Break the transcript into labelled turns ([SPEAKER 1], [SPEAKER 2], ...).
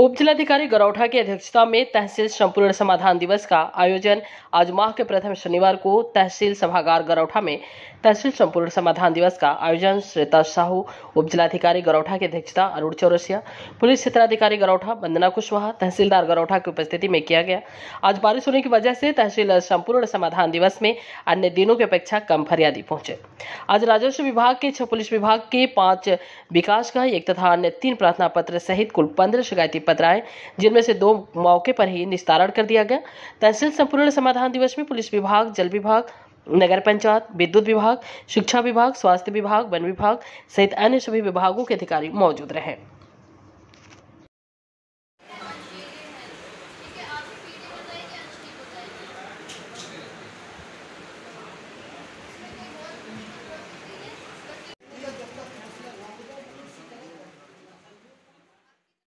[SPEAKER 1] उप जिलाधिकारी गरौठा की अध्यक्षता में तहसील संपूर्ण समाधान दिवस का आयोजन आज माह के प्रथम शनिवार को तहसील सभागार गरौठा में तहसील संपूर्ण समाधान दिवस का आयोजन श्वेता साहू उप जिलाधिकारी गरौठा की अध्यक्षता अरुण चौरसिया पुलिस क्षेत्राधिकारी गरौठा वंदना कुशवाहा तहसीलदार गरौठा की उपस्थिति में किया गया आज बारिश होने की वजह से तहसील संपूर्ण समाधान दिवस में अन्य दिनों की अपेक्षा कम फरियादी पहुंचे आज राजस्व विभाग के छह पुलिस विभाग के पांच विकास का एक तथा अन्य तीन प्रार्थना पत्र सहित कुल पंद्रह शिकायती पत्र आए जिनमें से दो मौके पर ही निस्तारण कर दिया गया तहसील संपूर्ण समाधान दिवस में पुलिस विभाग जल विभाग नगर पंचायत विद्युत विभाग शिक्षा विभाग स्वास्थ्य विभाग वन विभाग सहित अन्य सभी विभागों के अधिकारी मौजूद रहे